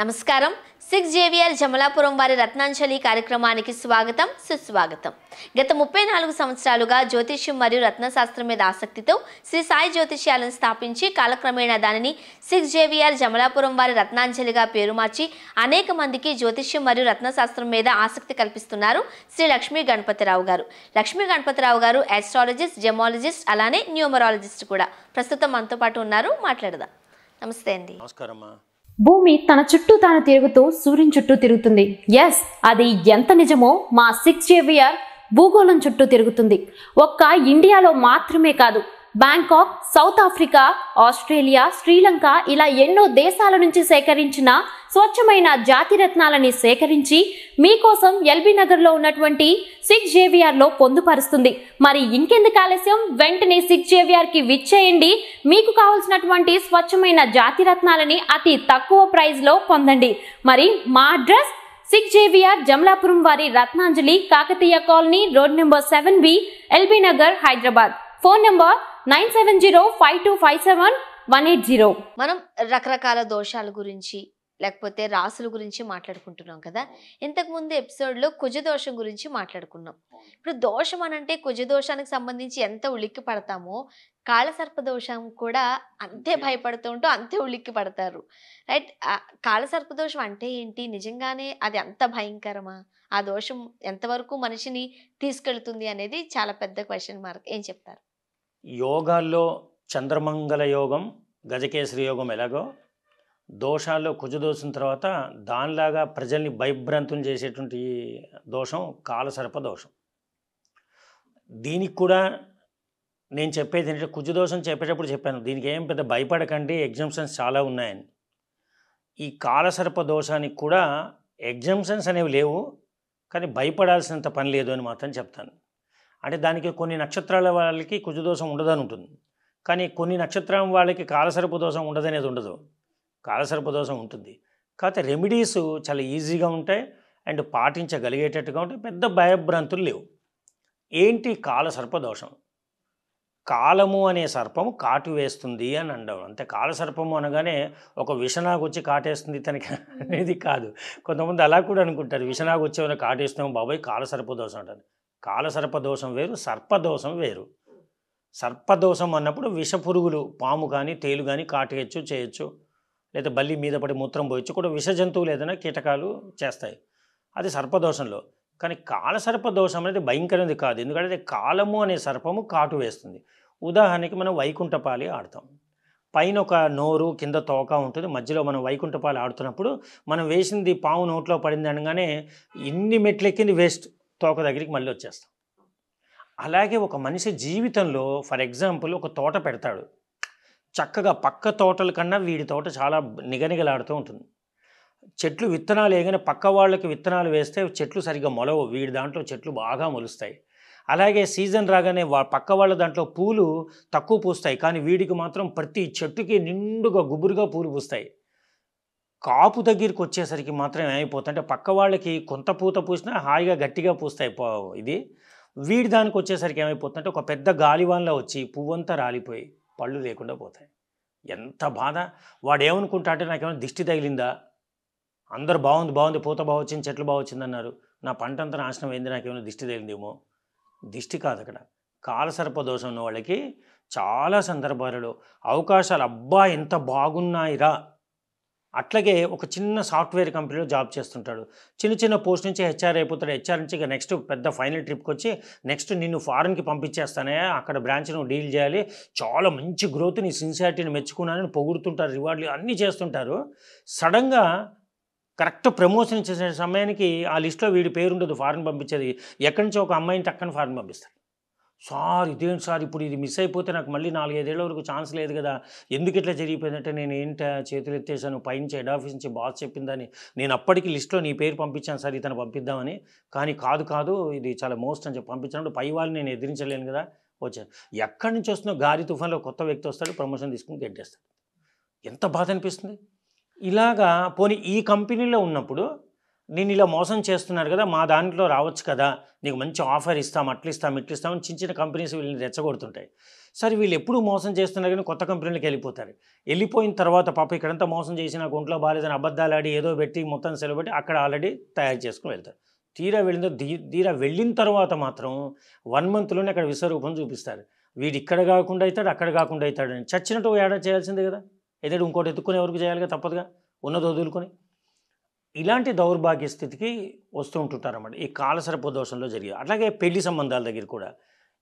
నమస్కారం six JVR Jamalapuram వారి రత్నాంజలి కార్యక్రమానికి స్వాగతం సుస్వాగతం గత ముప్పై నాలుగు సంవత్సరాలుగా జ్యోతిష్యం మరియు రత్నశాస్త్రం మీద ఆసక్తితో శ్రీ సాయి జ్యోతిష్యాలను స్థాపించి కాలక్రమేణా దానిని సిక్స్ జేవిఆర్ జమలాపురం వారి రత్నాంజలిగా పేరు మార్చి అనేక మందికి జ్యోతిష్యం మరియు రత్నశాస్త్రం మీద ఆసక్తి కల్పిస్తున్నారు శ్రీ లక్ష్మీ గణపతిరావు గారు లక్ష్మీ గణపతిరావు గారు ఆస్ట్రాలజిస్ట్ జెమాలజిస్ట్ అలానే న్యూమరాలజిస్ట్ కూడా ప్రస్తుతం మనతో పాటు ఉన్నారు మాట్లాడదాం నమస్తే అండి నమస్కారం భూమి తన చుట్టూ తాను తిరుగుతూ సూర్యుని చుట్టూ తిరుగుతుంది ఎస్ అది ఎంత నిజమో మా సిక్స్ జేవియర్ భూగోళం చుట్టూ తిరుగుతుంది ఒక్క ఇండియాలో మాత్రమే కాదు Bangkok South Africa Australia Sri Lanka ఇలా ఎన్నో దేశాల నుంచి సేకరించిన స్వచ్ఛమైన జాతి రత్నాలని సేకరించి మీకోసం ఎల్బీ నగర్లో ఉన్నటువంటి సిక్స్ జేవిఆర్లో పొందుపరుస్తుంది మరి ఇంకెందుకు ఆలస్యం వెంటనే సిక్స్ జేవిఆర్కి విచ్చేయండి మీకు కావాల్సినటువంటి స్వచ్ఛమైన జాతి రత్నాలని అతి తక్కువ ప్రైజ్లో పొందండి మరి మా అడ్రస్ సిక్ జేవిఆర్ జమలాపురం వారి Ratnanjali Kakatiya colony road number seven B LB Nagar Hyderabad phone number nine seven zero five two five seven one eight zero మనం రకరకాల దోషాల గురించి లేకపోతే రాసుల గురించి మాట్లాడుకుంటున్నాం కదా ఇంతకుముందు ఎపిసోడ్లో కుజదోషం గురించి మాట్లాడుకున్నాం ఇప్పుడు దోషం అనంటే కుజదోషానికి సంబంధించి ఎంత ఉలిక్కి పడతామో కాళసర్ప దోషం కూడా అంతే భయపడుతూ ఉంటూ అంతే ఉలిక్కి పడతారు రైట్ కాళసర్ప దోషం అంటే ఏంటి నిజంగానే అది ఎంత భయంకరమా ఆ దోషం ఎంతవరకు మనిషిని తీసుకెళ్తుంది అనేది చాలా పెద్ద క్వశ్చన్ మార్క్ ఏం చెప్తారు యోగాల్లో చంద్రమంగళ యోగం గజకేసరి యోగం ఎలాగో దోషాల్లో దోషం తర్వాత దానిలాగా ప్రజల్ని భయభ్రాంతం చేసేటువంటి దోషం కాలసర్ప దోషం దీనికి కూడా నేను చెప్పేది ఏంటంటే కుజదోషం చెప్పేటప్పుడు చెప్పాను దీనికి ఏం పెద్ద భయపడకండి ఎగ్జామ్షన్స్ చాలా ఉన్నాయని ఈ కాలసర్ప దోషానికి కూడా ఎగ్జామ్షన్స్ అనేవి లేవు కానీ భయపడాల్సినంత పని లేదు అని మాత్రం చెప్తాను అంటే దానికి కొన్ని నక్షత్రాల వాళ్ళకి కుజదోషం ఉండదని ఉంటుంది కానీ కొన్ని నక్షత్రం వాళ్ళకి కాలసర్ప దోషం ఉండదనేది ఉండదు కాలసర్ప దోషం ఉంటుంది కాకపోతే రెమెడీస్ చాలా ఈజీగా ఉంటాయి అండ్ పాటించగలిగేటట్టుగా ఉంటాయి పెద్ద భయభ్రాంతులు లేవు ఏంటి కాల దోషం కాలము అనే సర్పము కాటు వేస్తుంది అని అండవు అంతే కాలసర్పము అనగానే ఒక విషనాగు వచ్చి కాటేస్తుంది తనకి అనేది కాదు కొంతమంది అలా కూడా అనుకుంటారు విషనాగు వచ్చి ఏమైనా కాటేస్తున్నాం బాబాయ్ కాలసర్ప దోషం అంటారు కాలసర్పదోషం వేరు సర్పదోషం వేరు సర్పదోషం అన్నప్పుడు విషపురుగులు పాము కానీ తేలు కానీ కాటేయచ్చు చేయొచ్చు లేదా బల్లి మీద పడి మూత్రం పోయొచ్చు కూడా విష జంతువులు ఏదైనా కీటకాలు చేస్తాయి అది సర్పదోషంలో కానీ కాల దోషం అనేది భయంకరమైనది కాదు ఎందుకంటే కాలము అనే సర్పము కాటు వేస్తుంది ఉదాహరణకి మనం వైకుంఠపాలి ఆడతాం పైన ఒక నోరు కింద తోక ఉంటుంది మధ్యలో మనం వైకుంఠపాలి ఆడుతున్నప్పుడు మనం వేసింది పాము నోట్లో పడింది అనగానే ఇన్ని మెట్లు ఎక్కింది వేస్ట్ తోక దగ్గరికి మళ్ళీ వచ్చేస్తాం అలాగే ఒక మనిషి జీవితంలో ఫర్ ఎగ్జాంపుల్ ఒక తోట పెడతాడు చక్కగా పక్క తోటల కన్నా వీడి తోట చాలా నిగనిగలాడుతూ ఉంటుంది చెట్లు విత్తనాలు ఏగానే పక్క వాళ్ళకి విత్తనాలు వేస్తే చెట్లు సరిగ్గా మొలవు వీడి దాంట్లో చెట్లు బాగా మొలుస్తాయి అలాగే సీజన్ రాగానే వా పక్క వాళ్ళ దాంట్లో పూలు తక్కువ పూస్తాయి కానీ వీడికి మాత్రం ప్రతి చెట్టుకి నిండుగా గుబురుగా పూలు పూస్తాయి కాపు దగ్గరికి వచ్చేసరికి మాత్రం అంటే పక్క వాళ్ళకి కొంత పూత పూసినా హాయిగా గట్టిగా పూస్తాయి ఇది వీడి దానికి వచ్చేసరికి ఏమైపోతుందంటే ఒక పెద్ద గాలివాన్లా వచ్చి పువ్వంతా రాలిపోయి పళ్ళు లేకుండా పోతాయి ఎంత బాధ వాడు ఏమనుకుంటా అంటే నాకేమైనా దిష్టి తగిలిందా అందరు బాగుంది బాగుంది పూత బాగొచ్చింది చెట్లు బాగొచ్చింది అన్నారు నా పంట అంతా నాశనం అయింది నాకేమైనా దిష్టి తగిలిందేమో దిష్టి కాదు అక్కడ కాలసర్ప దోషం ఉన్న వాళ్ళకి చాలా సందర్భాలలో అవకాశాలు అబ్బా ఎంత బాగున్నాయిరా అట్లాగే ఒక చిన్న సాఫ్ట్వేర్ కంపెనీలో జాబ్ చేస్తుంటాడు చిన్న చిన్న పోస్ట్ నుంచి హెచ్ఆర్ అయిపోతాడు హెచ్ఆర్ నుంచి ఇక నెక్స్ట్ పెద్ద ఫైనల్ ట్రిప్కి వచ్చి నెక్స్ట్ నిన్ను ఫారెన్కి పంపించేస్తానే అక్కడ బ్రాంచ్ నువ్వు డీల్ చేయాలి చాలా మంచి గ్రోత్ నీ సిన్సియారిటీని మెచ్చుకున్నానని పొగుడుతుంటారు రివార్డులు అన్నీ చేస్తుంటారు సడన్గా కరెక్ట్ ప్రమోషన్ చేసే సమయానికి ఆ లిస్ట్లో వీడి పేరుండదు ఫారెన్ పంపించేది ఎక్కడి నుంచి ఒక అమ్మాయిని టక్కన ఫారెన్ పంపిస్తారు సార్ ఇదేంటి సార్ ఇప్పుడు ఇది మిస్ అయిపోతే నాకు మళ్ళీ నాలుగైదేళ్ల వరకు ఛాన్స్ లేదు కదా ఎందుకు ఇట్లా జరిగిపోయిందంటే నేను ఏంటి చేతులు ఎత్తేసాను పైనుంచి హెడ్ ఆఫీస్ నుంచి బాస్ చెప్పిందని నేను అప్పటికి లిస్ట్లో నీ పేరు పంపించాను సార్ ఇతను పంపిద్దామని కానీ కాదు కాదు ఇది చాలా మోస్ట్ అని చెప్పి పంపించినప్పుడు పై వాళ్ళు నేను ఎదిరించలేను కదా వచ్చాను ఎక్కడి నుంచి వస్తున్నా గారి తుఫాన్లో కొత్త వ్యక్తి వస్తాడు ప్రమోషన్ తీసుకుని గెడ్డేస్తాడు ఎంత బాధ అనిపిస్తుంది ఇలాగా పోనీ ఈ కంపెనీలో ఉన్నప్పుడు నేను ఇలా మోసం చేస్తున్నారు కదా మా దాంట్లో రావచ్చు కదా నీకు మంచి ఆఫర్ ఇస్తాం అట్లు ఇస్తాం ఇట్లు చిన్న చిన్న కంపెనీస్ వీళ్ళని రెచ్చగొడుతుంటాయి సరే వీళ్ళు ఎప్పుడు మోసం చేస్తున్నారు కానీ కొత్త కంపెనీలకు వెళ్ళిపోతారు వెళ్ళిపోయిన తర్వాత పాప ఇక్కడంతా మోసం చేసి నాకు ఒంట్లో బాగాలేదని అబద్ధాలు ఆడి ఏదో పెట్టి మొత్తం సెలబెట్టి అక్కడ ఆల్రెడీ తయారు చేసుకుని వెళ్తారు తీరా వెళ్ళిందో తీరా వెళ్ళిన తర్వాత మాత్రం వన్ మంత్లోనే అక్కడ విశ్వరూపం చూపిస్తారు వీడు ఇక్కడ కాకుండా అవుతాడు అక్కడ కాకుండా అవుతాడు అని చచ్చినట్టు ఏడా చేయాల్సిందే కదా ఏదైనా ఇంకోటి ఎవరికి వరకు చేయాలిగా తప్పదుగా ఉన్నది వదులుకొని ఇలాంటి దౌర్భాగ్య స్థితికి వస్తూ ఉంటుంటారన్నమాట ఈ కాలసరపు దోషంలో జరిగేది అట్లాగే పెళ్లి సంబంధాల దగ్గర కూడా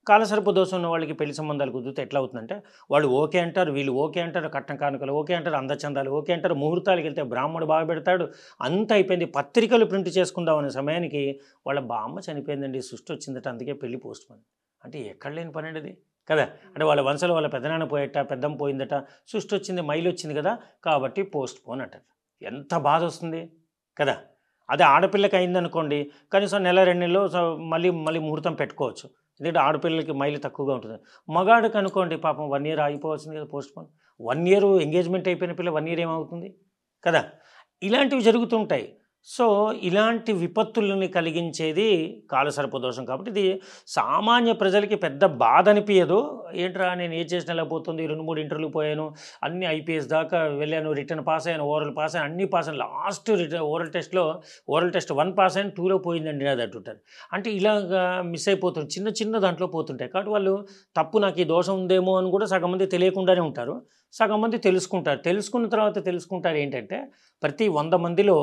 కాలసరపు దోషం ఉన్న వాళ్ళకి పెళ్లి సంబంధాలు కుదిరితే ఎట్లా అవుతుందంటే వాళ్ళు ఓకే అంటారు వీళ్ళు ఓకే అంటారు కట్టం కానుకలు ఓకే అంటారు అందచందాలు ఓకే అంటారు ముహూర్తాలకు వెళ్తే బ్రాహ్మణుడు బాగా పెడతాడు అంత అయిపోయింది పత్రికలు ప్రింట్ చేసుకుందాం అనే సమయానికి వాళ్ళ బామ్మ చనిపోయిందండి సృష్టి వచ్చిందట అందుకే పెళ్లి పోస్ట్ అంటే ఎక్కడ లేని పని అండి కదా అంటే వాళ్ళ వంశలో వాళ్ళ పెద్దనాన్న పోయేట పెద్దం పోయిందట సృష్టి వచ్చింది మైలు వచ్చింది కదా కాబట్టి పోస్ట్ పోన్ అంటారు ఎంత బాధ వస్తుంది కదా అదే ఆడపిల్లకి అయిందనుకోండి కనీసం నెల రెండు నెలలు మళ్ళీ మళ్ళీ ముహూర్తం పెట్టుకోవచ్చు ఎందుకంటే ఆడపిల్లలకి మైలు తక్కువగా ఉంటుంది మగాడికి అనుకోండి పాపం వన్ ఇయర్ ఆగిపోవాల్సింది కదా postpone one year engagement అయిపోయిన పిల్ల వన్ ఇయర్ ఏమవుతుంది కదా ఇలాంటివి జరుగుతుంటాయి సో ఇలాంటి విపత్తులని కలిగించేది కాలసర్ప దోషం కాబట్టి ఇది సామాన్య ప్రజలకి పెద్ద బాధ అనిపించదు ఏంట్రా నేను ఏ చేసినా లేకపోతుంది రెండు మూడు ఇంటర్లు పోయాను అన్ని ఐపీఎస్ దాకా వెళ్ళాను రిటర్న్ పాస్ అయ్యాను ఓరల్ పాస్ అయ్యాను అన్ని పాస్ అయ్యాను లాస్ట్ రిటర్న్ ఓరల్ టెస్ట్లో ఓరల్ టెస్ట్ వన్ పాస్ అయిన టూలో పోయిందండి నాది అంటుంటారు అంటే ఇలాగా మిస్ అయిపోతుంది చిన్న చిన్న దాంట్లో పోతుంటాయి కాబట్టి వాళ్ళు తప్పు నాకు ఈ దోషం ఉందేమో అని కూడా సగం మంది తెలియకుండానే ఉంటారు సగం మంది తెలుసుకుంటారు తెలుసుకున్న తర్వాత తెలుసుకుంటారు ఏంటంటే ప్రతి వంద మందిలో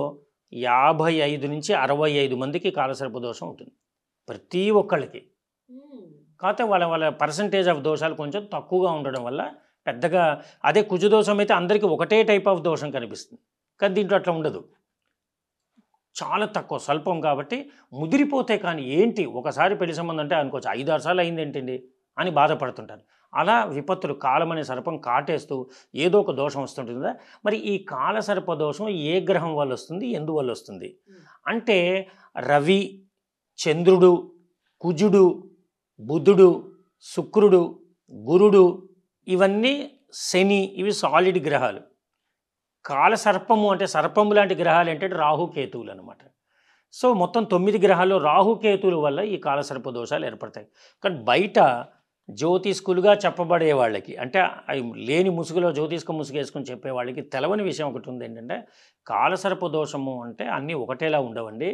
యాభై ఐదు నుంచి అరవై ఐదు మందికి కాలసర్ప దోషం ఉంటుంది ప్రతి ఒక్కళ్ళకి కాకపోతే వాళ్ళ వాళ్ళ పర్సంటేజ్ ఆఫ్ దోషాలు కొంచెం తక్కువగా ఉండడం వల్ల పెద్దగా అదే కుజదోషం అయితే అందరికీ ఒకటే టైప్ ఆఫ్ దోషం కనిపిస్తుంది కానీ దీంట్లో అట్లా ఉండదు చాలా తక్కువ స్వల్పం కాబట్టి ముదిరిపోతే కానీ ఏంటి ఒకసారి పెళ్లి సంబంధం అంటే అనుకోవచ్చు ఆరు సార్లు అయింది ఏంటండి అని బాధపడుతుంటారు అలా విపత్తులు కాలమనే సర్పం కాటేస్తూ ఏదో ఒక దోషం వస్తుంటుందా మరి ఈ కాల సర్ప దోషం ఏ గ్రహం వల్ల వస్తుంది ఎందువల్ల వస్తుంది అంటే రవి చంద్రుడు కుజుడు బుధుడు శుక్రుడు గురుడు ఇవన్నీ శని ఇవి సాలిడ్ గ్రహాలు కాల సర్పము అంటే సర్పము లాంటి గ్రహాలు ఏంటంటే రాహుకేతువులు అనమాట సో మొత్తం తొమ్మిది గ్రహాలు రాహుకేతువుల వల్ల ఈ కాలసర్ప దోషాలు ఏర్పడతాయి కానీ బయట జ్యోతిష్కులుగా చెప్పబడే వాళ్ళకి అంటే అవి లేని ముసుగులో జ్యోతిష్క ముసుగేసుకుని చెప్పే వాళ్ళకి తెలవని విషయం ఒకటి ఉంది ఏంటంటే కాలసర్ప దోషము అంటే అన్నీ ఒకటేలా ఉండవండి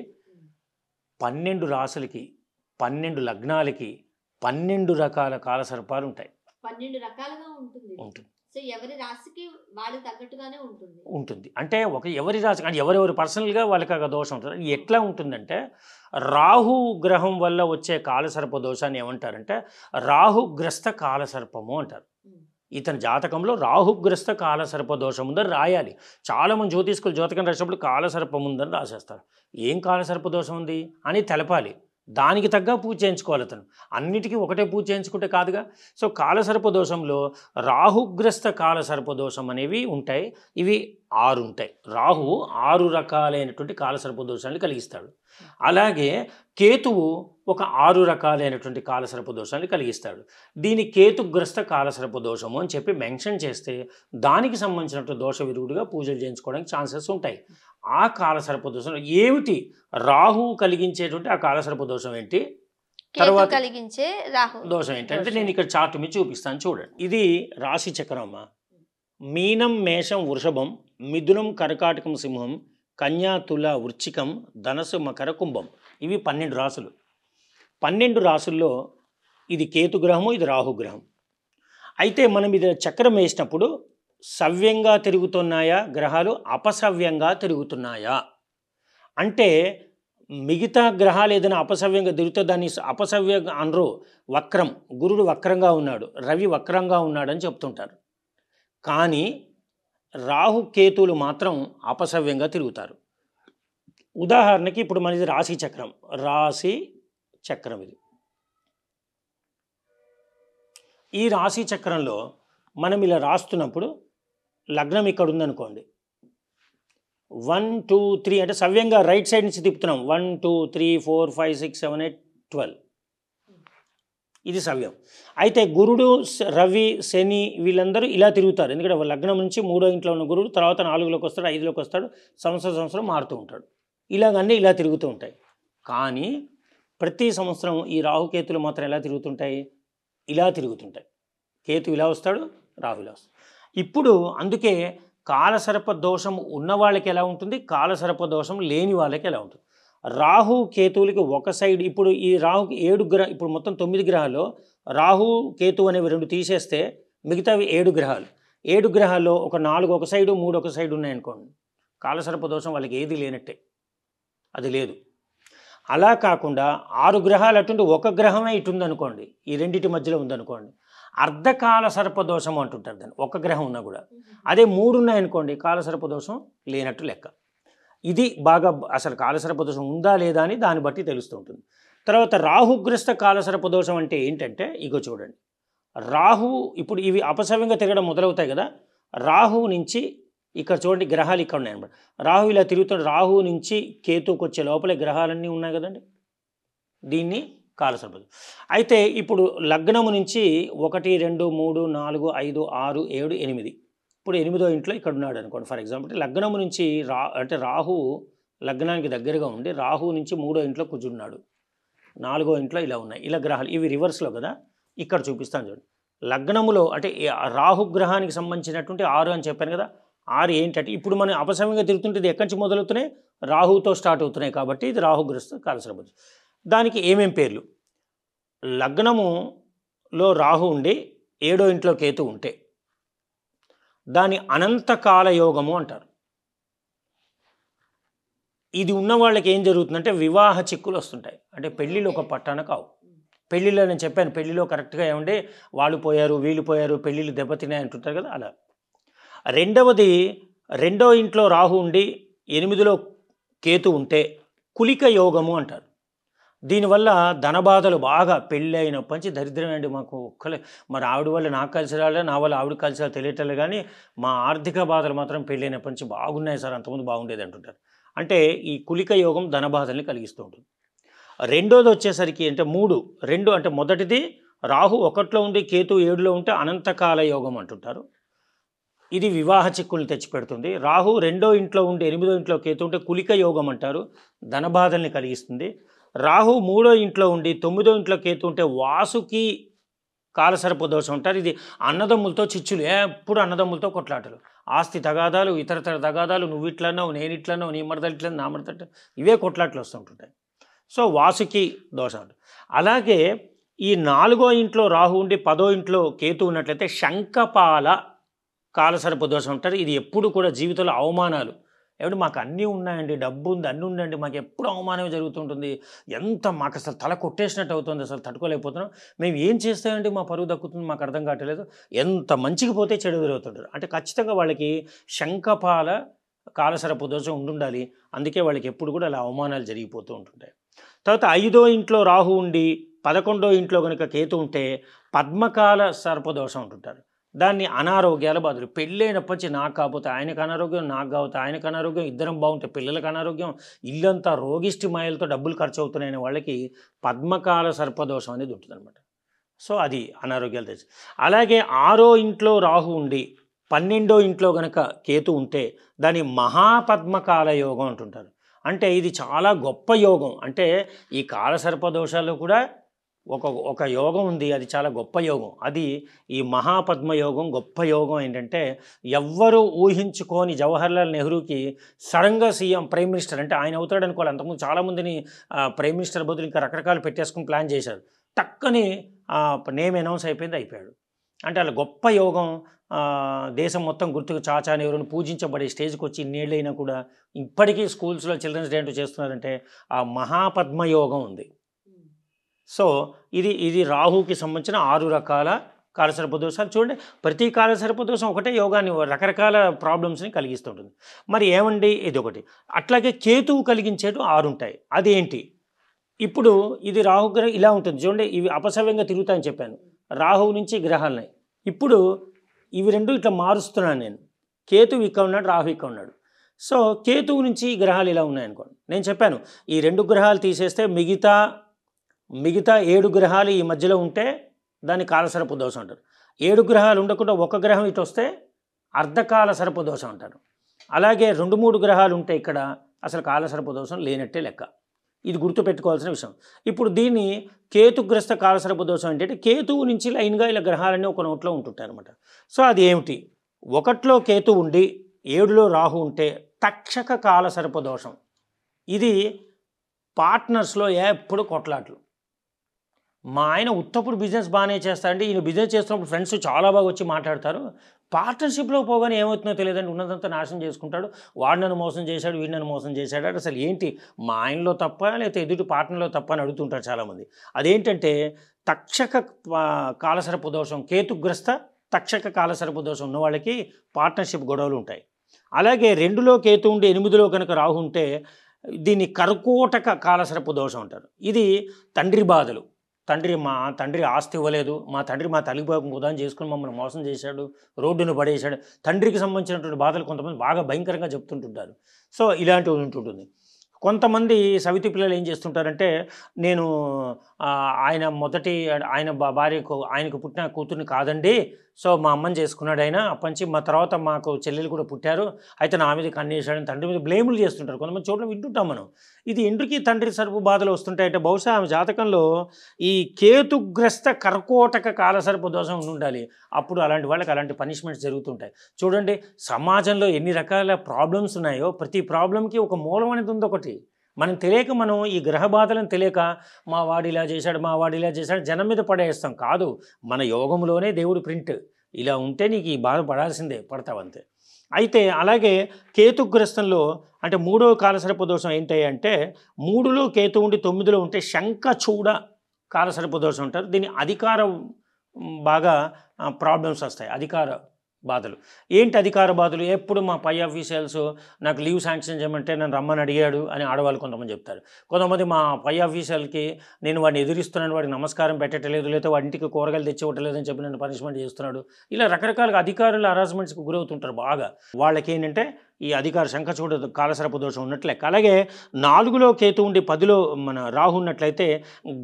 పన్నెండు రాసులకి పన్నెండు లగ్నాలకి పన్నెండు రకాల కాలసర్పాలు ఉంటాయి పన్నెండు రకాలుగా ఉంటుంది ఉంటుంది ఎవరి రాశికి తగ్గట్టుగానే ఉంటుంది ఉంటుంది అంటే ఒక ఎవరి రాశి అంటే ఎవరెవరు పర్సనల్గా వాళ్ళకి ఒక దోషం ఉంటుంది ఎట్లా ఉంటుందంటే రాహు గ్రహం వల్ల వచ్చే కాలసర్ప దోషాన్ని ఏమంటారంటే రాహుగ్రస్త కాలసర్పము అంటారు ఇతని జాతకంలో రాహుగ్రస్త కాలసర్ప దోషం ఉందని రాయాలి చాలామంది జ్యోతిష్కులు జ్యోతకం రాసినప్పుడు కాలసర్పం ఉందని రాసేస్తారు ఏం కాలసర్ప దోషం ఉంది అని తెలపాలి దానికి తగ్గ పూజ చేయించుకోవాలి అతను అన్నిటికీ ఒకటే పూజ చేయించుకుంటే కాదుగా సో దోషంలో రాహుగ్రస్త దోషం అనేవి ఉంటాయి ఇవి ఆరు ఉంటాయి రాహు ఆరు రకాలైనటువంటి దోషాన్ని కలిగిస్తాడు అలాగే కేతువు ఒక ఆరు రకాలైనటువంటి కాలసర్ప దోషాన్ని కలిగిస్తాడు దీని కేతుగ్రస్త కాలసర్ప దోషము అని చెప్పి మెన్షన్ చేస్తే దానికి సంబంధించినటువంటి దోష విరుగుడుగా పూజలు చేయించుకోవడానికి ఛాన్సెస్ ఉంటాయి ఆ కాలసర్ప దోషం ఏమిటి రాహువు కలిగించేటువంటి ఆ కాలసర్ప దోషం ఏంటి తర్వాత కలిగించే రాహు దోషం ఏంటంటే నేను ఇక్కడ చాటు మీద చూపిస్తాను చూడండి ఇది రాశి చక్రమ్మ మీనం మేషం వృషభం మిథునం కర్కాటకం సింహం కన్యా తుల వృచ్చికం ధనసు మకర కుంభం ఇవి పన్నెండు రాసులు పన్నెండు రాసుల్లో ఇది కేతుగ్రహము ఇది రాహుగ్రహం అయితే మనం ఇది చక్రం వేసినప్పుడు సవ్యంగా తిరుగుతున్నాయా గ్రహాలు అపసవ్యంగా తిరుగుతున్నాయా అంటే మిగతా గ్రహాలు ఏదైనా అపసవ్యంగా తిరిగితే దాన్ని అపసవ్య అనరు వక్రం గురుడు వక్రంగా ఉన్నాడు రవి వక్రంగా ఉన్నాడని చెప్తుంటారు కానీ రాహు కేతులు మాత్రం అపసవ్యంగా తిరుగుతారు ఉదాహరణకి ఇప్పుడు మనది రాశి చక్రం రాశి చక్రం ఇది ఈ రాశి చక్రంలో మనం ఇలా రాస్తున్నప్పుడు లగ్నం ఇక్కడ ఉందనుకోండి వన్ టూ త్రీ అంటే సవ్యంగా రైట్ సైడ్ నుంచి తిప్పుతున్నాం one two three four five six seven eight twelve ఇది సవ్యం అయితే గురుడు రవి శని వీళ్ళందరూ ఇలా తిరుగుతారు ఎందుకంటే లగ్నం నుంచి మూడో ఇంట్లో ఉన్న గురుడు తర్వాత నాలుగులోకి వస్తాడు ఐదులోకి వస్తాడు సంవత్సరం సంవత్సరం మారుతూ ఉంటాడు ఇలాగన్నీ ఇలా తిరుగుతూ ఉంటాయి కానీ ప్రతి సంవత్సరం ఈ రాహుకేతులు మాత్రం ఎలా తిరుగుతుంటాయి ఇలా తిరుగుతుంటాయి కేతు ఇలా వస్తాడు రాహు ఇలా వస్తాడు ఇప్పుడు అందుకే కాలసర్ప దోషం ఉన్న వాళ్ళకి ఎలా ఉంటుంది కాలసర్ప దోషం లేని వాళ్ళకి ఎలా ఉంటుంది రాహు కేతువులకి ఒక సైడ్ ఇప్పుడు ఈ రాహుకి ఏడు గ్రహ ఇప్పుడు మొత్తం తొమ్మిది గ్రహాలు రాహు కేతు అనేవి రెండు తీసేస్తే మిగతావి ఏడు గ్రహాలు ఏడు గ్రహాల్లో ఒక నాలుగు ఒక సైడు మూడు ఒక సైడు ఉన్నాయనుకోండి కాలసర్ప దోషం వాళ్ళకి ఏది లేనట్టే అది లేదు అలా కాకుండా ఆరు గ్రహాలు అటుండి ఒక గ్రహమే ఇటు ఉందనుకోండి ఈ రెండింటి మధ్యలో ఉందనుకోండి అర్ధకాల సర్పదోషం అంటుంటారు దాన్ని ఒక గ్రహం ఉన్నా కూడా అదే మూడు ఉన్నాయనుకోండి కాల దోషం లేనట్టు లెక్క ఇది బాగా అసలు కాలసర ప్రదోషం ఉందా లేదా అని దాన్ని బట్టి తెలుస్తుంటుంది తర్వాత రాహుగ్రస్త కాలసర ప్రదోషం అంటే ఏంటంటే ఇగో చూడండి రాహు ఇప్పుడు ఇవి అపసవ్యంగా తిరగడం మొదలవుతాయి కదా రాహు నుంచి ఇక్కడ చూడండి గ్రహాలు ఇక్కడ ఉన్నాయి అనమాట రాహు ఇలా తిరుగుతున్న రాహు నుంచి కేతుకు వచ్చే లోపలే గ్రహాలన్నీ ఉన్నాయి కదండి దీన్ని కాలసర కాలసర్పదం అయితే ఇప్పుడు లగ్నము నుంచి ఒకటి రెండు మూడు నాలుగు ఐదు ఆరు ఏడు ఎనిమిది ఇప్పుడు ఎనిమిదో ఇంట్లో ఇక్కడ ఉన్నాడు అనుకోండి ఫర్ ఎగ్జాంపుల్ లగ్నము నుంచి రా అంటే రాహు లగ్నానికి దగ్గరగా ఉండి రాహు నుంచి మూడో ఇంట్లో కూర్చున్నాడు నాలుగో ఇంట్లో ఇలా ఉన్నాయి ఇలా గ్రహాలు ఇవి రివర్స్లో కదా ఇక్కడ చూపిస్తాను చూడండి లగ్నములో అంటే రాహు గ్రహానికి సంబంధించినటువంటి ఆరు అని చెప్పాను కదా ఆరు ఏంటంటే ఇప్పుడు మనం అపసమయంగా తిరుగుతుంటే ఇది ఎక్కడి నుంచి మొదలవుతున్నాయి రాహుతో స్టార్ట్ అవుతున్నాయి కాబట్టి ఇది రాహుగ్రస్త కాలసరబుద్ధి దానికి ఏమేం పేర్లు లగ్నములో రాహు ఉండి ఏడో ఇంట్లో కేతు ఉంటే దాని అనంతకాల యోగము అంటారు ఇది ఉన్న వాళ్ళకి ఏం జరుగుతుందంటే వివాహ చిక్కులు వస్తుంటాయి అంటే పెళ్ళిళ్ళు ఒక పట్టాన కావు పెళ్ళిళ్ళు నేను చెప్పాను పెళ్ళిలో కరెక్ట్గా ఏమంటే వాళ్ళు పోయారు వీళ్ళు పోయారు పెళ్ళిళ్ళు దెబ్బతినాయి అంటుంటారు కదా అలా రెండవది రెండో ఇంట్లో రాహు ఉండి ఎనిమిదిలో కేతు ఉంటే కులిక యోగము అంటారు దీనివల్ల ధనబాధలు బాగా పెళ్ళి అయినప్పటి నుంచి దరిద్రం అండి మాకు ఒక్కలే మరి ఆవిడ వల్ల నాకు కలిసి రాలే నా వల్ల ఆవిడ కలిసి రాలే తెలియటలే కానీ మా ఆర్థిక బాధలు మాత్రం పెళ్ళైనప్పటి నుంచి బాగున్నాయి సార్ అంతకుముందు బాగుండేది అంటుంటారు అంటే ఈ కులిక యోగం ధన బాధల్ని కలిగిస్తూ ఉంటుంది రెండోది వచ్చేసరికి అంటే మూడు రెండు అంటే మొదటిది రాహు ఒకట్లో ఉండి కేతు ఏడులో ఉంటే అనంతకాల యోగం అంటుంటారు ఇది వివాహ చిక్కుల్ని తెచ్చిపెడుతుంది రాహు రెండో ఇంట్లో ఉండి ఎనిమిదో ఇంట్లో కేతు ఉంటే కులిక యోగం అంటారు ధనబాధల్ని కలిగిస్తుంది రాహు మూడో ఇంట్లో ఉండి తొమ్మిదో ఇంట్లో కేతు ఉంటే వాసుకి కాలసరపు దోషం ఉంటారు ఇది అన్నదమ్ములతో చిచ్చులు ఎప్పుడు అన్నదమ్ములతో కొట్లాటలు ఆస్తి తగాదాలు ఇతరతర తగాదాలు నువ్వు ఇట్లన్నావు నేను ఇట్లన్నావు నీ మరదలు ఇట్లా నా మరదలు ఇవే కొట్లాట్లు వస్తుంటుంటాయి సో వాసుకి దోషం అలాగే ఈ నాలుగో ఇంట్లో రాహు ఉండి పదో ఇంట్లో కేతు ఉన్నట్లయితే శంఖపాల కాలసరపు దోషం ఉంటారు ఇది ఎప్పుడు కూడా జీవితంలో అవమానాలు ఏమంటే మాకు అన్నీ ఉన్నాయండి డబ్బు ఉంది అన్నీ ఉందండి మాకు ఎప్పుడు అవమానం జరుగుతుంటుంది ఎంత మాకు అసలు తల కొట్టేసినట్టు అవుతుంది అసలు తట్టుకోలేకపోతున్నాం మేము ఏం చేస్తామండి మా పరువు దక్కుతుంది మాకు అర్థం కావట్లేదు ఎంత మంచికి పోతే చెడు జరుగుతుంటారు అంటే ఖచ్చితంగా వాళ్ళకి శంఖపాల కాలసరపు దోషం ఉండుండాలి అందుకే వాళ్ళకి ఎప్పుడు కూడా అలా అవమానాలు జరిగిపోతూ ఉంటుంటాయి తర్వాత ఐదో ఇంట్లో రాహు ఉండి పదకొండో ఇంట్లో కనుక కేతు ఉంటే పద్మకాల సర్పదోషం ఉంటుంటారు దాన్ని అనారోగ్యాల బాధలు పెళ్ళైనప్పటి నుంచి నాకు కాకపోతే ఆయనకు అనారోగ్యం నాకు కాకపోతే ఆయనకు అనారోగ్యం ఇద్దరం బాగుంటే పిల్లలకు అనారోగ్యం ఇల్లంతా రోగిష్టి మాయలతో డబ్బులు ఖర్చు అవుతున్నాయని వాళ్ళకి పద్మకాల సర్పదోషం అనేది ఉంటుందన్నమాట సో అది అనారోగ్యాలు తెచ్చు అలాగే ఆరో ఇంట్లో రాహు ఉండి పన్నెండో ఇంట్లో గనక కేతు ఉంటే దాని మహాపద్మకాల యోగం అంటుంటారు అంటే ఇది చాలా గొప్ప యోగం అంటే ఈ కాలసర్పదోషాలు కూడా ఒక ఒక యోగం ఉంది అది చాలా గొప్ప యోగం అది ఈ మహాపద్మయోగం గొప్ప యోగం ఏంటంటే ఎవ్వరూ ఊహించుకోని జవహర్లాల్ నెహ్రూకి సడన్గా సీఎం ప్రైమ్ మినిస్టర్ అంటే ఆయన అవుతాడు అనుకోవాలి అంతకుముందు చాలామందిని ప్రైమ్ మినిస్టర్ బదులు ఇంకా రకరకాలు పెట్టేసుకుని ప్లాన్ చేశారు టక్కని నేమ్ అనౌన్స్ అయిపోయింది అయిపోయాడు అంటే అలా గొప్ప యోగం దేశం మొత్తం గుర్తుకు చాచా నెహ్రూను పూజించబడే స్టేజ్కి వచ్చి ఇన్నేళ్ళైనా కూడా ఇప్పటికీ స్కూల్స్లో చిల్డ్రన్స్ డే అంటూ చేస్తున్నారంటే ఆ మహాపద్మయోగం ఉంది సో ఇది ఇది రాహుకి సంబంధించిన ఆరు రకాల కాలసర్ప దోషాలు చూడండి ప్రతి కాలసర్ప దోషం ఒకటే యోగాన్ని రకరకాల ప్రాబ్లమ్స్ని కలిగిస్తుంటుంది మరి ఏమండి ఇది ఒకటి అట్లాగే కేతువు కలిగించేటు ఆరు ఉంటాయి అదేంటి ఇప్పుడు ఇది రాహుగ్రహం ఇలా ఉంటుంది చూడండి ఇవి అపసవ్యంగా తిరుగుతాయని చెప్పాను రాహువు నుంచి గ్రహాలున్నాయి ఇప్పుడు ఇవి రెండు ఇట్లా మారుస్తున్నాను నేను కేతువు ఇక్కడ ఉన్నాడు రాహు ఇక్కడ ఉన్నాడు సో కేతువు నుంచి ఈ గ్రహాలు ఇలా ఉన్నాయనుకోండి నేను చెప్పాను ఈ రెండు గ్రహాలు తీసేస్తే మిగతా మిగతా ఏడు గ్రహాలు ఈ మధ్యలో ఉంటే దాన్ని కాలసరపు దోషం అంటారు ఏడు గ్రహాలు ఉండకుండా ఒక గ్రహం ఇటు వస్తే అర్ధకాల సరపు దోషం అంటారు అలాగే రెండు మూడు గ్రహాలు ఉంటే ఇక్కడ అసలు కాలసరపు దోషం లేనట్టే లెక్క ఇది గుర్తుపెట్టుకోవాల్సిన విషయం ఇప్పుడు దీన్ని కేతుగ్రస్త కాలసరపు దోషం ఏంటంటే కేతువు నుంచి లైన్గా ఇలా గ్రహాలన్నీ ఒక నోట్లో ఉంటుంటాయి అనమాట సో అది ఏమిటి ఒకట్లో కేతు ఉండి ఏడులో రాహు ఉంటే తక్షక కాలసరపు దోషం ఇది పార్ట్నర్స్లో ఎప్పుడు కొట్లాట్లు మా ఆయన ఉత్తప్పుడు బిజినెస్ బాగానే చేస్తారండి ఈయన బిజినెస్ చేస్తున్నప్పుడు ఫ్రెండ్స్ చాలా బాగా వచ్చి మాట్లాడతారు పార్ట్నర్షిప్లో పోగానే ఏమవుతుందో తెలియదండి ఉన్నదంతా నాశనం చేసుకుంటాడు వాడు నన్ను మోసం చేశాడు వీడు నన్ను మోసం చేశాడు అంటే అసలు ఏంటి మా ఆయనలో తప్ప లేకపోతే ఎదుటి పార్ట్నర్లో తప్ప అని అడుగుతుంటారు చాలామంది అదేంటంటే తక్షక కాలసరపు దోషం కేతుగ్రస్త తక్షక కాలసరపు దోషం ఉన్న వాళ్ళకి పార్ట్నర్షిప్ గొడవలు ఉంటాయి అలాగే రెండులో కేతు ఉండి ఎనిమిదిలో కనుక రాహు ఉంటే దీన్ని కర్కోటక కాలసరపు దోషం అంటారు ఇది తండ్రి బాధలు తండ్రి మా తండ్రి ఆస్తి ఇవ్వలేదు మా తండ్రి మా తల్లి బాబు ఉదాహరణ చేసుకుని మమ్మల్ని మోసం చేశాడు రోడ్డును పడేశాడు తండ్రికి సంబంధించినటువంటి బాధలు కొంతమంది బాగా భయంకరంగా చెప్తుంటుంటారు సో ఇలాంటివి ఉంటుంటుంది కొంతమంది సవితి పిల్లలు ఏం చేస్తుంటారంటే నేను ఆయన మొదటి ఆయన భార్యకు ఆయనకు పుట్టిన కూతుర్ని కాదండి సో మా అమ్మని చేసుకున్నాడు ఆయన అప్పటి నుంచి మా తర్వాత మాకు చెల్లెలు కూడా పుట్టారు అయితే నా మీద కన్నేసాడని తండ్రి మీద బ్లేములు చేస్తుంటారు కొంతమంది చోట్ల వింటుంటాం మనం ఇది ఇంటికి తండ్రి సరుపు బాధలు వస్తుంటాయంటే బహుశా ఆమె జాతకంలో ఈ కేతుగ్రస్త కర్కోటక కాల సరుపు దోషం ఉండాలి అప్పుడు అలాంటి వాళ్ళకి అలాంటి పనిష్మెంట్స్ జరుగుతుంటాయి చూడండి సమాజంలో ఎన్ని రకాల ప్రాబ్లమ్స్ ఉన్నాయో ప్రతి ప్రాబ్లంకి ఒక మూలం అనేది ఉంది ఒకటి మనం తెలియక మనం ఈ గ్రహ బాధలను తెలియక మా వాడు ఇలా చేశాడు మా వాడు ఇలా చేశాడు జనం మీద పడేస్తాం కాదు మన యోగంలోనే దేవుడు ప్రింట్ ఇలా ఉంటే నీకు ఈ బాధ పడాల్సిందే పడతావంతే అయితే అలాగే కేతుగ్రస్తంలో అంటే మూడో కాలసర్ప దోషం ఏంటి అంటే మూడులో కేతు ఉండి తొమ్మిదిలో ఉంటే శంఖ చూడ కాలసర్ప దోషం ఉంటారు దీని అధికారం బాగా ప్రాబ్లమ్స్ వస్తాయి అధికార బాధలు ఏంటి అధికార బాధలు ఎప్పుడు మా పై ఆఫీసర్స్ నాకు లీవ్ శాంక్షన్ చేయమంటే నన్ను రమ్మని అడిగాడు అని ఆడవాళ్ళు కొంతమంది చెప్తారు కొంతమంది మా పై ఆఫీసియల్కి నేను వాడిని ఎదురిస్తున్నాను వాడికి నమస్కారం పెట్టట్లేదు లేదా వాడి ఇంటికి కూరగాయలు తెచ్చి ఇవ్వట్లేదని చెప్పి నన్ను పనిష్మెంట్ చేస్తున్నాడు ఇలా రకరకాల అధికారుల హరాస్మెంట్స్కి గురవుతుంటారు బాగా వాళ్ళకి ఏంటంటే ఈ అధికార శంఖచూడ కాలసరపు దోషం ఉన్నట్లే అలాగే నాలుగులో కేతు ఉండి పదిలో మన రాహు ఉన్నట్లయితే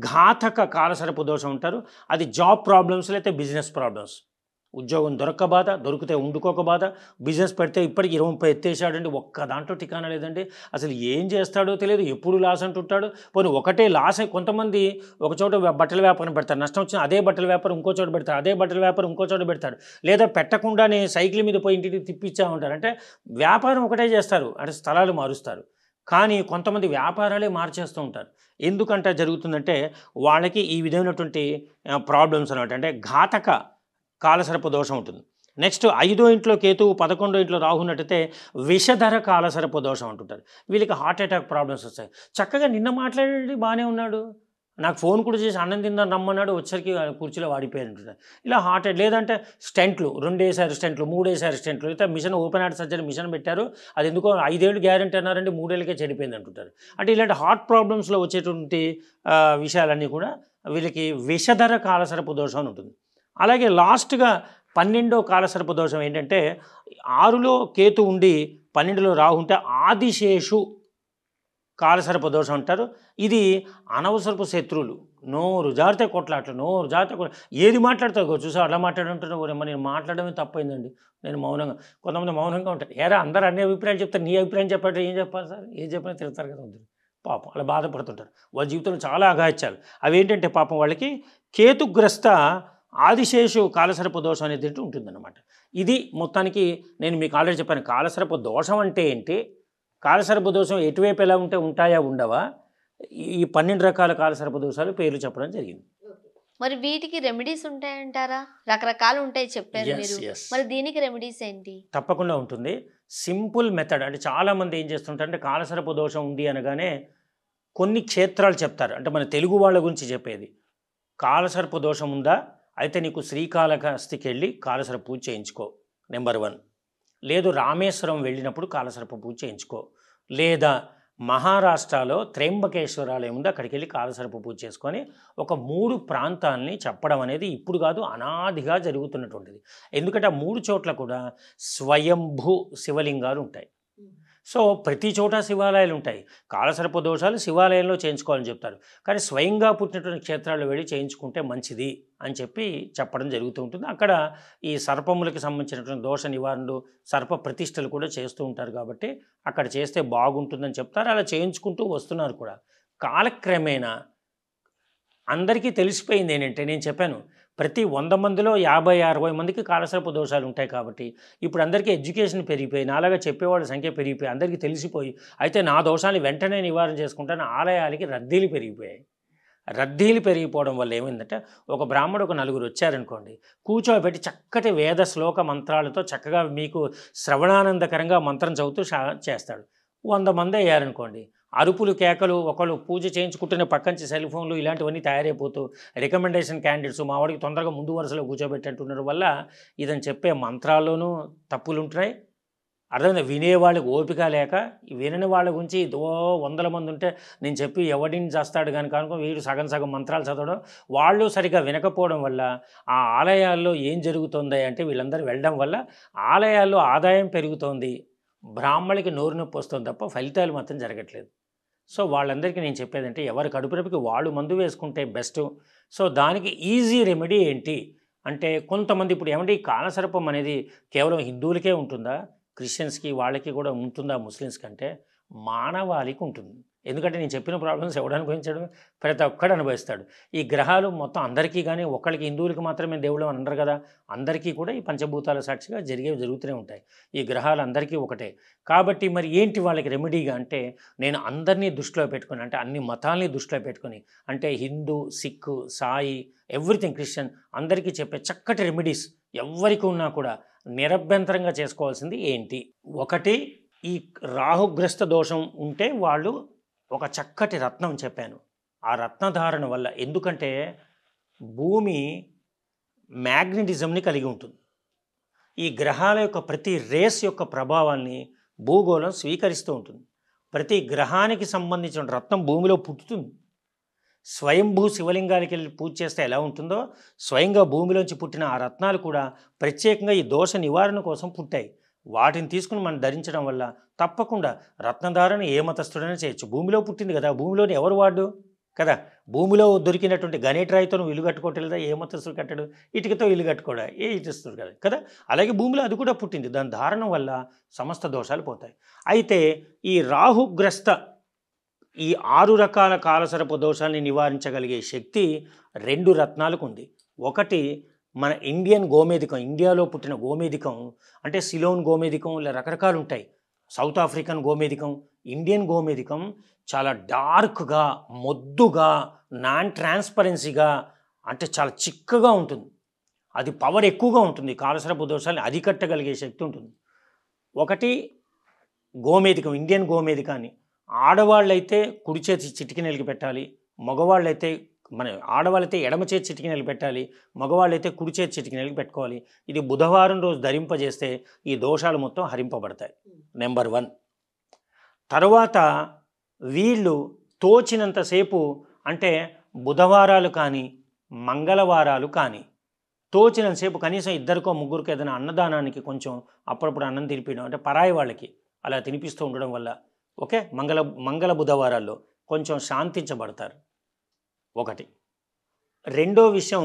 ఘాతక కాలసరపు దోషం ఉంటారు అది జాబ్ ప్రాబ్లమ్స్ లేకపోతే బిజినెస్ ప్రాబ్లమ్స్ ఉద్యోగం దొరక్క బాధ దొరికితే ఉండుకోక బాధ బిజినెస్ పెడితే ఇప్పటికి ఇరవై ముప్పై ఎత్తేసాడండి ఒక్క దాంట్లో టికానా లేదండి అసలు ఏం చేస్తాడో తెలియదు ఎప్పుడు లాస్ అంటుంటాడు పోనీ ఒకటే లాస్ కొంతమంది ఒక చోట బట్టల వ్యాపారం పెడతారు నష్టం వచ్చిన అదే బట్టల వ్యాపారం ఇంకో చోట పెడతారు అదే బట్టల వ్యాపారం ఇంకో చోట పెడతాడు లేదా పెట్టకుండానే సైకిల్ మీద పోయి ఇంటికి తిప్పిచ్చా ఉంటారు అంటే వ్యాపారం ఒకటే చేస్తారు అంటే స్థలాలు మారుస్తారు కానీ కొంతమంది వ్యాపారాలే మార్చేస్తూ ఉంటారు ఎందుకంటే జరుగుతుందంటే వాళ్ళకి ఈ విధమైనటువంటి ప్రాబ్లమ్స్ అనమాట అంటే ఘాతక కాలసర్ప దోషం ఉంటుంది నెక్స్ట్ ఐదో ఇంట్లో కేతువు పదకొండో ఇంట్లో రాహు ఉన్నట్టయితే విషధర కాలసర్ప దోషం అంటుంటారు వీళ్ళకి హార్ట్ అటాక్ ప్రాబ్లమ్స్ వస్తాయి చక్కగా నిన్న మాట్లాడండి బాగానే ఉన్నాడు నాకు ఫోన్ కూడా చేసి అన్నం తిందని రమ్మన్నాడు వచ్చరికి కుర్చీలో వాడిపోయారంటున్నారు ఇలా హార్ట్ అటాక్ లేదంటే స్టెంట్లు రెండేసారి స్టెంట్లు మూడేసారి స్టెంట్లు అయితే machine open heart surgery machine పెట్టారు అది ఎందుకో ఐదేళ్ళు గ్యారంటీ అన్నారంటే మూడేళ్ళకే చెడిపోయింది అంటుంటారు అంటే ఇలాంటి హార్ట్ ప్రాబ్లమ్స్లో వచ్చేటువంటి విషయాలన్నీ కూడా వీళ్ళకి విషధర కాలసరపు దోషం ఉంటుంది అలాగే లాస్ట్గా పన్నెండో కాలసర్ప దోషం ఏంటంటే ఆరులో కేతు ఉండి పన్నెండులో రాహు ఉంటే ఆదిశేషు కాలసర్ప దోషం అంటారు ఇది అనవసరపు శత్రువులు నోరు జారితే కొట్లాట్లు నోరు జారితే కొట్ల ఏది మాట్లాడతావు చూసా అలా మాట్లాడుంటున్నావు రేమో నేను మాట్లాడమే తప్పైందండి నేను మౌనంగా కొంతమంది మౌనంగా ఉంటారు ఏరా అందరూ అన్ని అభిప్రాయాలు చెప్తారు నీ అభిప్రాయం చెప్పాడు ఏం చెప్పాలి సార్ ఏం చెప్పినా తిరుగుతారు కదా అందరు పాపం అలా బాధపడుతుంటారు వాళ్ళ జీవితంలో చాలా అగాయిచ్చారు అవి ఏంటంటే పాపం వాళ్ళకి కేతుగ్రస్త ఆదిశేషు కాలసరపు దోషం అనేది ఉంటుందన్నమాట ఇది మొత్తానికి నేను మీకు ఆల్రెడీ చెప్పాను కాలసరపు దోషం అంటే ఏంటి కాలసరపు దోషం ఎటువైపు ఎలా ఉంటే ఉంటాయా ఉండవా ఈ పన్నెండు రకాల కాలసరపు దోషాలు పేర్లు చెప్పడం జరిగింది మరి వీటికి రెమెడీస్ ఉంటాయంటారా రకరకాలు ఉంటాయి చెప్పారు మరి దీనికి రెమెడీస్ ఏంటి తప్పకుండా ఉంటుంది సింపుల్ మెథడ్ అంటే చాలామంది ఏం చేస్తుంటారంటే కాలసరపు దోషం ఉంది అనగానే కొన్ని క్షేత్రాలు చెప్తారు అంటే మన తెలుగు వాళ్ళ గురించి చెప్పేది కాలసరపు దోషం ఉందా అయితే నీకు శ్రీకాళహస్తికి వెళ్ళి కాలసర పూజ చేయించుకో నెంబర్ వన్ లేదు రామేశ్వరం వెళ్ళినప్పుడు కాలసర్ప పూజ చేయించుకో లేదా మహారాష్ట్రలో త్రయంబకేశ్వరాలయం ఉంది అక్కడికి వెళ్ళి కాలసర్ప పూజ చేసుకొని ఒక మూడు ప్రాంతాలని చెప్పడం అనేది ఇప్పుడు కాదు అనాదిగా జరుగుతున్నటువంటిది ఎందుకంటే ఆ మూడు చోట్ల కూడా స్వయంభూ శివలింగాలు ఉంటాయి సో ప్రతి చోట శివాలయాలు ఉంటాయి కాలసర్ప దోషాలు శివాలయంలో చేయించుకోవాలని చెప్తారు కానీ స్వయంగా పుట్టినటువంటి క్షేత్రాల్లో వెళ్ళి చేయించుకుంటే మంచిది అని చెప్పి చెప్పడం జరుగుతూ ఉంటుంది అక్కడ ఈ సర్పములకు సంబంధించినటువంటి దోష నివారణలు సర్ప ప్రతిష్టలు కూడా చేస్తూ ఉంటారు కాబట్టి అక్కడ చేస్తే బాగుంటుందని చెప్తారు అలా చేయించుకుంటూ వస్తున్నారు కూడా కాలక్రమేణా అందరికీ తెలిసిపోయింది ఏంటంటే నేను చెప్పాను ప్రతి వంద మందిలో యాభై అరవై మందికి కాలసర్ప దోషాలు ఉంటాయి కాబట్టి ఇప్పుడు అందరికీ ఎడ్యుకేషన్ పెరిగిపోయి నాలాగా చెప్పేవాళ్ళ సంఖ్య పెరిగిపోయి అందరికీ తెలిసిపోయి అయితే నా దోషాన్ని వెంటనే నివారణ చేసుకుంటాను ఆలయాలకి రద్దీలు పెరిగిపోయాయి రద్దీలు పెరిగిపోవడం వల్ల ఏమైందంటే ఒక బ్రాహ్మడు ఒక నలుగురు వచ్చారనుకోండి కూర్చోబెట్టి చక్కటి వేద శ్లోక మంత్రాలతో చక్కగా మీకు శ్రవణానందకరంగా మంత్రం చదువుతూ చేస్తాడు వంద మంది అయ్యారనుకోండి అరుపులు కేకలు ఒకళ్ళు పూజ చేయించుకుంటున్న పక్కంచి సెల్ ఫోన్లు ఇలాంటివన్నీ తయారైపోతూ రికమెండేషన్ క్యాండిడేట్స్ మా వాడికి తొందరగా ముందు వరుసలో కూర్చోబెట్టంటున్నారు వల్ల ఇదని చెప్పే మంత్రాల్లోనూ తప్పులు ఉంటున్నాయి అర్థమైంది వినే వాళ్ళకి ఓపిక లేక వినని వాళ్ళ గురించి ఇదో వందల మంది ఉంటే నేను చెప్పి ఎవడిని చేస్తాడు కానీ కనుక వీడు సగం సగం మంత్రాలు చదవడం వాళ్ళు సరిగా వినకపోవడం వల్ల ఆ ఆలయాల్లో ఏం జరుగుతుంది అంటే వీళ్ళందరూ వెళ్ళడం వల్ల ఆలయాల్లో ఆదాయం పెరుగుతోంది బ్రాహ్మణికి నోరు నొప్పి వస్తుంది తప్ప ఫలితాలు మాత్రం జరగట్లేదు సో వాళ్ళందరికీ నేను చెప్పేదంటే ఎవరి కడుపురపుకి వాళ్ళు మందు వేసుకుంటే బెస్ట్ సో దానికి ఈజీ రెమెడీ ఏంటి అంటే కొంతమంది ఇప్పుడు ఏమంటే ఈ కాలసర్పం అనేది కేవలం హిందువులకే ఉంటుందా క్రిస్టియన్స్కి వాళ్ళకి కూడా ఉంటుందా ముస్లిమ్స్ కంటే మానవాళికి ఉంటుంది ఎందుకంటే నేను చెప్పిన ప్రాబ్లమ్స్ ఎవడు అనుభవించడం ప్రతి ఒక్కడు అనుభవిస్తాడు ఈ గ్రహాలు మొత్తం అందరికీ కానీ ఒక్కళ్ళకి హిందువులకి మాత్రమే దేవుడు అనరు కదా అందరికీ కూడా ఈ పంచభూతాల సాక్షిగా జరిగేవి జరుగుతూనే ఉంటాయి ఈ గ్రహాలు అందరికీ ఒకటే కాబట్టి మరి ఏంటి వాళ్ళకి రెమెడీగా అంటే నేను అందరినీ దృష్టిలో పెట్టుకుని అంటే అన్ని మతాల్ని దృష్టిలో పెట్టుకుని అంటే హిందూ సిక్కు సాయి ఎవ్రీథింగ్ క్రిస్టియన్ అందరికీ చెప్పే చక్కటి రెమెడీస్ ఎవరికి ఉన్నా కూడా నిరభ్యంతరంగా చేసుకోవాల్సింది ఏంటి ఒకటి ఈ రాహుగ్రస్త దోషం ఉంటే వాళ్ళు ఒక చక్కటి రత్నం చెప్పాను ఆ రత్నధారణ వల్ల ఎందుకంటే భూమి మ్యాగ్నెటిజంని కలిగి ఉంటుంది ఈ గ్రహాల యొక్క ప్రతి రేస్ యొక్క ప్రభావాన్ని భూగోళం స్వీకరిస్తూ ఉంటుంది ప్రతి గ్రహానికి సంబంధించిన రత్నం భూమిలో పుట్టుతుంది స్వయంభూ శివలింగానికి వెళ్ళి పూజ చేస్తే ఎలా ఉంటుందో స్వయంగా భూమిలోంచి పుట్టిన ఆ రత్నాలు కూడా ప్రత్యేకంగా ఈ దోష నివారణ కోసం పుట్టాయి వాటిని తీసుకుని మనం ధరించడం వల్ల తప్పకుండా రత్నధారణ ఏ మతస్థుడైనా చేయొచ్చు భూమిలో పుట్టింది కదా భూమిలోని ఎవరు వాడు కదా భూమిలో దొరికినటువంటి గణేట్రాయితో నువ్వు ఇల్లు కట్టుకోవట్లేదా ఏ మతస్థుడు కట్టడు ఇటుకతో ఇల్లు కట్టుకోడా ఏ ఇటుస్తుంది కదా కదా అలాగే భూమిలో అది కూడా పుట్టింది దాని ధారణం వల్ల సమస్త దోషాలు పోతాయి అయితే ఈ రాహుగ్రస్త ఈ ఆరు రకాల కాలసరపు దోషాన్ని నివారించగలిగే శక్తి రెండు రత్నాలకు ఉంది ఒకటి మన ఇండియన్ గోమేధికం ఇండియాలో పుట్టిన గోమేధికం అంటే సిలోన్ గోమేధికం ఇలా రకరకాలు ఉంటాయి సౌత్ ఆఫ్రికన్ గోమేధికం ఇండియన్ గోమేధికం చాలా డార్క్గా మొద్దుగా నాన్ ట్రాన్స్పరెన్సీగా అంటే చాలా చిక్కగా ఉంటుంది అది పవర్ ఎక్కువగా ఉంటుంది కాలసరపు దోషాన్ని అధికట్టగలిగే శక్తి ఉంటుంది ఒకటి గోమేధికం ఇండియన్ గోమేధికాన్ని ఆడవాళ్ళైతే కుడి చేతి చిటికి నలిగి పెట్టాలి మగవాళ్ళైతే మన ఆడవాళ్ళైతే ఎడమ చేతి నెలకి పెట్టాలి మగవాళ్ళైతే కుడి చేతి చిటికి నెలకి పెట్టుకోవాలి ఇది బుధవారం రోజు ధరింపజేస్తే ఈ దోషాలు మొత్తం హరింపబడతాయి నెంబర్ వన్ తర్వాత వీళ్ళు తోచినంతసేపు అంటే బుధవారాలు కానీ మంగళవారాలు కానీ తోచినంతసేపు కనీసం ఇద్దరికో ముగ్గురికి ఏదైనా అన్నదానానికి కొంచెం అప్పుడప్పుడు అన్నం తినిపించడం అంటే పరాయి వాళ్ళకి అలా తినిపిస్తూ ఉండడం వల్ల ఓకే మంగళ మంగళ బుధవారాల్లో కొంచెం శాంతించబడతారు ఒకటి రెండో విషయం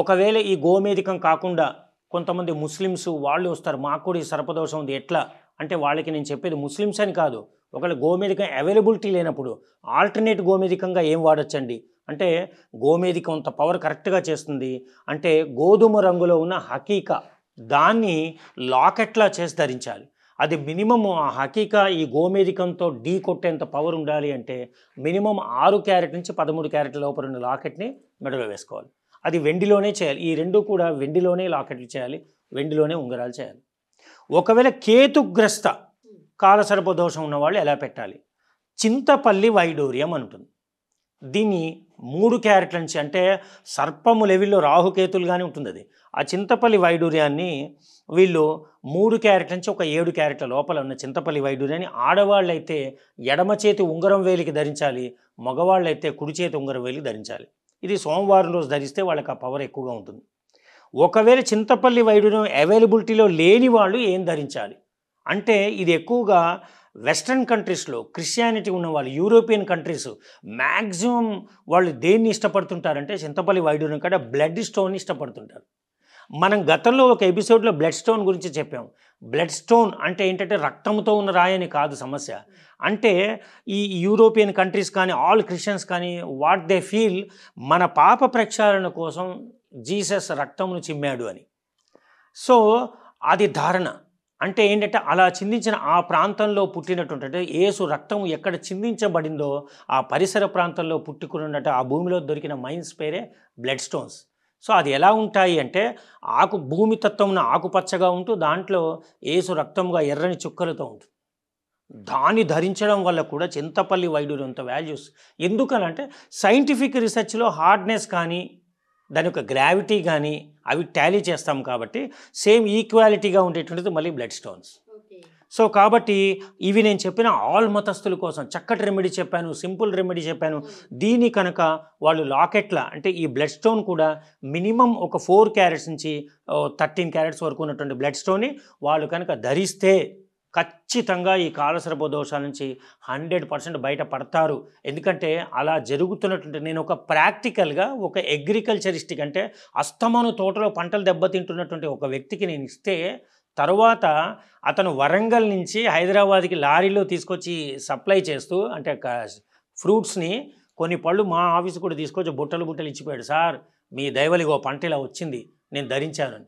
ఒకవేళ ఈ గోమేధికం కాకుండా కొంతమంది ముస్లిమ్స్ వాళ్ళు వస్తారు మాకు కూడా ఈ సర్పదోషం ఉంది ఎట్లా అంటే వాళ్ళకి నేను చెప్పేది ముస్లిమ్స్ అని కాదు ఒకవేళ గోమేధికం అవైలబిలిటీ లేనప్పుడు ఆల్టర్నేట్ గోమేధికంగా ఏం వాడచ్చండి అంటే గోమేధికం అంత పవర్ కరెక్ట్గా చేస్తుంది అంటే గోధుమ రంగులో ఉన్న హకీక దాన్ని లాకెట్లా చేసి ధరించాలి అది మినిమం హకీకా ఈ గోమేరికంతో ఢీ కొట్టేంత పవర్ ఉండాలి అంటే మినిమం ఆరు క్యారెట్ నుంచి పదమూడు క్యారెట్ లోపల ఉన్న లాకెట్ని మెడలో వేసుకోవాలి అది వెండిలోనే చేయాలి ఈ రెండు కూడా వెండిలోనే లాకెట్లు చేయాలి వెండిలోనే ఉంగరాలు చేయాలి ఒకవేళ కేతుగ్రస్త దోషం ఉన్నవాళ్ళు ఎలా పెట్టాలి చింతపల్లి వైడూర్యం అంటుంది దీన్ని మూడు క్యారెట్ల నుంచి అంటే సర్పము లెవెల్లో రాహుకేతులుగానే ఉంటుంది అది ఆ చింతపల్లి వైడూర్యాన్ని వీళ్ళు మూడు క్యారెట్ల నుంచి ఒక ఏడు క్యారెట్ల లోపల ఉన్న చింతపల్లి వైడూర్యాన్ని ఆడవాళ్ళు అయితే ఎడమ చేతి ఉంగరం వేలికి ధరించాలి మగవాళ్ళు అయితే కుడి చేతి ఉంగరం వేలికి ధరించాలి ఇది సోమవారం రోజు ధరిస్తే వాళ్ళకి ఆ పవర్ ఎక్కువగా ఉంటుంది ఒకవేళ చింతపల్లి వైడూర్యం అవైలబిలిటీలో లేని వాళ్ళు ఏం ధరించాలి అంటే ఇది ఎక్కువగా వెస్ట్రన్ కంట్రీస్లో క్రిస్టియానిటీ ఉన్న వాళ్ళు యూరోపియన్ కంట్రీస్ మ్యాక్సిమం వాళ్ళు దేన్ని ఇష్టపడుతుంటారంటే చింతపల్లి వైడూరం కాడ బ్లడ్ స్టోన్ ఇష్టపడుతుంటారు మనం గతంలో ఒక ఎపిసోడ్లో బ్లడ్ స్టోన్ గురించి చెప్పాం బ్లడ్ స్టోన్ అంటే ఏంటంటే రక్తంతో ఉన్న రాయని కాదు సమస్య అంటే ఈ యూరోపియన్ కంట్రీస్ కానీ ఆల్ క్రిస్టియన్స్ కానీ వాట్ దే ఫీల్ మన పాప ప్రక్షాళన కోసం జీసస్ రక్తంను చిమ్మాడు అని సో అది ధారణ అంటే ఏంటంటే అలా చిందించిన ఆ ప్రాంతంలో పుట్టినటువంటి అంటే ఏసు రక్తం ఎక్కడ చిందించబడిందో ఆ పరిసర ప్రాంతంలో పుట్టుకున్నట్టు ఆ భూమిలో దొరికిన మైన్స్ పేరే బ్లడ్ స్టోన్స్ సో అది ఎలా ఉంటాయి అంటే ఆకు భూమి తత్వం ఆకుపచ్చగా ఉంటూ దాంట్లో ఏసు రక్తంగా ఎర్రని చుక్కలతో ఉంటుంది దాన్ని ధరించడం వల్ల కూడా చింతపల్లి వైద్యుడు అంత వాల్యూస్ అంటే సైంటిఫిక్ రీసెర్చ్లో హార్డ్నెస్ కానీ దాని యొక్క గ్రావిటీ కానీ అవి టాలీ చేస్తాం కాబట్టి సేమ్ ఈక్వాలిటీగా ఉండేటువంటిది మళ్ళీ బ్లడ్ స్టోన్స్ సో కాబట్టి ఇవి నేను చెప్పిన ఆల్ మతస్థుల కోసం చక్కటి రెమెడీ చెప్పాను సింపుల్ రెమెడీ చెప్పాను hmm. దీని కనుక వాళ్ళు లాకెట్ల అంటే ఈ బ్లడ్ స్టోన్ కూడా మినిమం ఒక ఫోర్ క్యారెట్స్ నుంచి థర్టీన్ క్యారెట్స్ వరకు ఉన్నటువంటి బ్లడ్ స్టోన్ని వాళ్ళు కనుక ధరిస్తే ఖచ్చితంగా ఈ కాలసర్ప దోషాల నుంచి హండ్రెడ్ పర్సెంట్ బయటపడతారు ఎందుకంటే అలా జరుగుతున్నటువంటి నేను ఒక ప్రాక్టికల్గా ఒక అగ్రికల్చరిస్టిక్ అంటే అస్తమాను తోటలో పంటలు దెబ్బతింటున్నటువంటి ఒక వ్యక్తికి నేను ఇస్తే తరువాత అతను వరంగల్ నుంచి హైదరాబాద్కి లారీలో తీసుకొచ్చి సప్లై చేస్తూ అంటే ఫ్రూట్స్ని కొన్ని పళ్ళు మా ఆఫీస్ కూడా తీసుకొచ్చి బుట్టలు బుట్టలు ఇచ్చిపోయాడు సార్ మీ దయవలిగో పంట ఇలా వచ్చింది నేను ధరించాను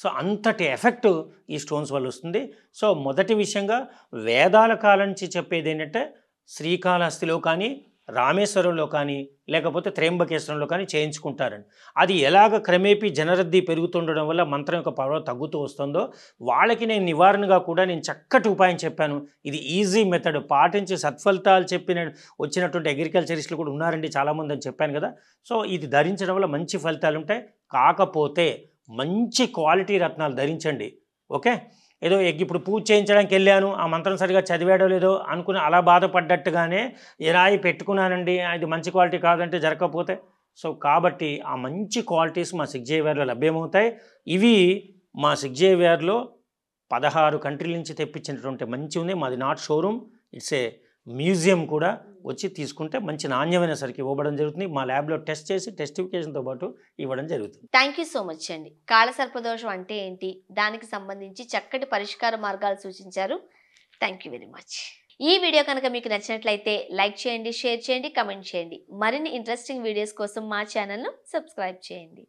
సో అంతటి ఎఫెక్ట్ ఈ స్టోన్స్ వల్ల వస్తుంది సో మొదటి విషయంగా వేదాల కాలం నుంచి చెప్పేది ఏంటంటే శ్రీకాళహస్తిలో కానీ రామేశ్వరంలో కానీ లేకపోతే త్రేంబకేశ్వరంలో కానీ చేయించుకుంటారని అది ఎలాగ క్రమేపీ జనరద్దీ పెరుగుతుండడం వల్ల మంత్రం యొక్క పవర్ తగ్గుతూ వస్తుందో వాళ్ళకి నేను నివారణగా కూడా నేను చక్కటి ఉపాయం చెప్పాను ఇది ఈజీ మెథడ్ పాటించి సత్ఫలితాలు చెప్పిన వచ్చినటువంటి అగ్రికల్చరిస్టులు కూడా ఉన్నారండి చాలామంది అని చెప్పాను కదా సో ఇది ధరించడం వల్ల మంచి ఫలితాలు ఉంటాయి కాకపోతే మంచి క్వాలిటీ రత్నాలు ధరించండి ఓకే ఏదో ఇప్పుడు పూజ చేయించడానికి వెళ్ళాను ఆ మంత్రం సరిగా చదివాడో లేదో అనుకుని అలా బాధపడ్డట్టుగానే ఇరాయి పెట్టుకున్నానండి అది మంచి క్వాలిటీ కాదంటే జరగకపోతే సో కాబట్టి ఆ మంచి క్వాలిటీస్ మా సిగ్జేవియర్లో లభ్యమవుతాయి ఇవి మా సిగ్జేవియర్లో పదహారు కంట్రీల నుంచి తెప్పించినటువంటి మంచి ఉంది మాది not showroom it's a museum కూడా వచ్చి తీసుకుంటే మంచి నాణ్యమైన సరికి ఇవ్వడం జరుగుతుంది మా ల్యాబ్లో టెస్ట్ చేసి టెస్టిఫికేషన్తో పాటు ఇవ్వడం జరుగుతుంది థ్యాంక్ సో మచ్ అండి సర్పదోషం అంటే ఏంటి దానికి సంబంధించి చక్కటి పరిష్కార మార్గాలు సూచించారు థ్యాంక్ వెరీ మచ్ ఈ వీడియో కనుక మీకు నచ్చినట్లయితే లైక్ చేయండి షేర్ చేయండి కమెంట్ చేయండి మరిన్ని ఇంట్రెస్టింగ్ వీడియోస్ కోసం మా ఛానల్ను సబ్స్క్రైబ్ చేయండి